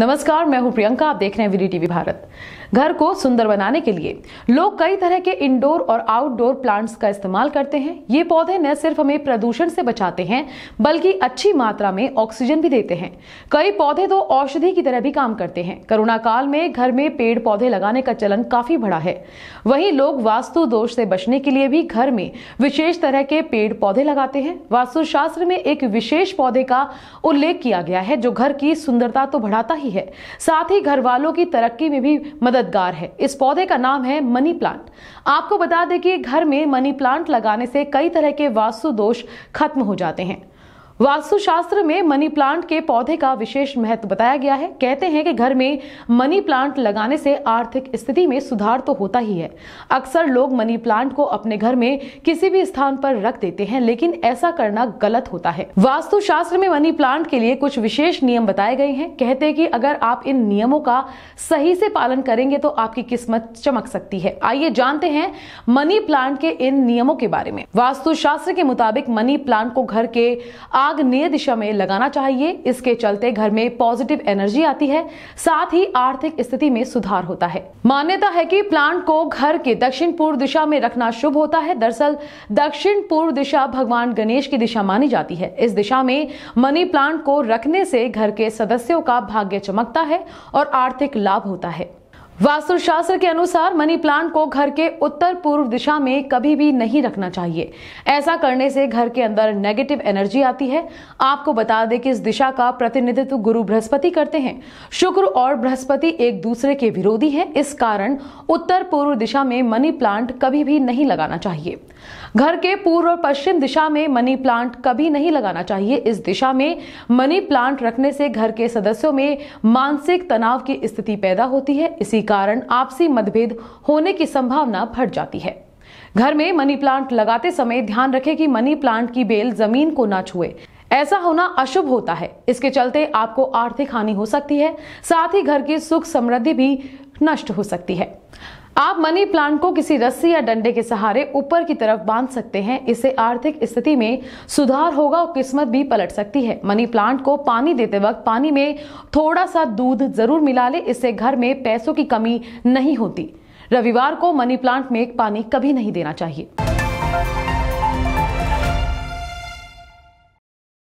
नमस्कार मैं हूं प्रियंका आप देख रहे हैं वीडी टीवी भारत घर को सुंदर बनाने के लिए लोग कई तरह के इंडोर और आउटडोर प्लांट्स का इस्तेमाल करते हैं ये पौधे न सिर्फ हमें प्रदूषण से बचाते हैं बल्कि अच्छी मात्रा में ऑक्सीजन भी देते हैं कई पौधे तो औषधि की तरह भी काम करते हैं कोरोना काल में घर में पेड़ पौधे लगाने का चलन काफी बढ़ा है वहीं लोग वास्तु दोष से बचने के लिए भी घर में विशेष तरह के पेड़ पौधे लगाते हैं वास्तुशास्त्र में एक विशेष पौधे का उल्लेख किया गया है जो घर की सुंदरता तो बढ़ाता ही की है साथ ही घर वालों की तरक्की में भी मददगार है इस पौधे का नाम है मनी प्लांट आपको बता दें कि घर में मनी प्लांट लगाने से कई तरह के वास्तु दोष खत्म हो जाते हैं वास्तुशास्त्र में मनी प्लांट के पौधे का विशेष महत्व बताया गया है कहते हैं कि घर में मनी प्लांट लगाने से आर्थिक स्थिति में सुधार तो होता ही है अक्सर लोग मनी प्लांट को अपने घर में किसी भी स्थान पर रख देते हैं लेकिन ऐसा करना गलत होता है वास्तुशास्त्र में मनी प्लांट के लिए कुछ विशेष नियम बताए गए हैं कहते हैं कि अगर आप इन नियमों का सही से पालन करेंगे तो आपकी किस्मत चमक सकती है आइए जानते हैं मनी प्लांट के इन नियमों के बारे में वास्तुशास्त्र के मुताबिक मनी प्लांट को घर के आग्नेय दिशा में लगाना चाहिए इसके चलते घर में पॉजिटिव एनर्जी आती है साथ ही आर्थिक स्थिति में सुधार होता है मान्यता है कि प्लांट को घर के दक्षिण पूर्व दिशा में रखना शुभ होता है दरअसल दक्षिण पूर्व दिशा भगवान गणेश की दिशा मानी जाती है इस दिशा में मनी प्लांट को रखने से घर के सदस्यों का भाग्य चमकता है और आर्थिक लाभ होता है वास्तुशास्त्र के अनुसार मनी प्लांट को घर के उत्तर पूर्व दिशा में कभी भी नहीं रखना चाहिए ऐसा करने से घर के अंदर नेगेटिव एनर्जी आती है आपको बता दें कि इस दिशा का प्रतिनिधित्व गुरु बृहस्पति करते हैं शुक्र और बृहस्पति एक दूसरे के विरोधी हैं इस कारण उत्तर पूर्व दिशा में मनी प्लांट कभी भी नहीं लगाना चाहिए घर के पूर्व और पश्चिम दिशा में मनी प्लांट कभी नहीं लगाना चाहिए इस दिशा में मनी प्लांट रखने से घर के सदस्यों में मानसिक तनाव की स्थिति पैदा होती है इसी कारण आपसी मतभेद होने की संभावना बढ़ जाती है घर में मनी प्लांट लगाते समय ध्यान रखें कि मनी प्लांट की बेल जमीन को ना छुए ऐसा होना अशुभ होता है इसके चलते आपको आर्थिक हानि हो सकती है साथ ही घर की सुख समृद्धि भी नष्ट हो सकती है आप मनी प्लांट को किसी रस्सी या डंडे के सहारे ऊपर की तरफ बांध सकते हैं इससे आर्थिक स्थिति में सुधार होगा और किस्मत भी पलट सकती है मनी प्लांट को पानी देते वक्त पानी में थोड़ा सा दूध जरूर मिला ले इससे घर में पैसों की कमी नहीं होती रविवार को मनी प्लांट में पानी कभी नहीं देना चाहिए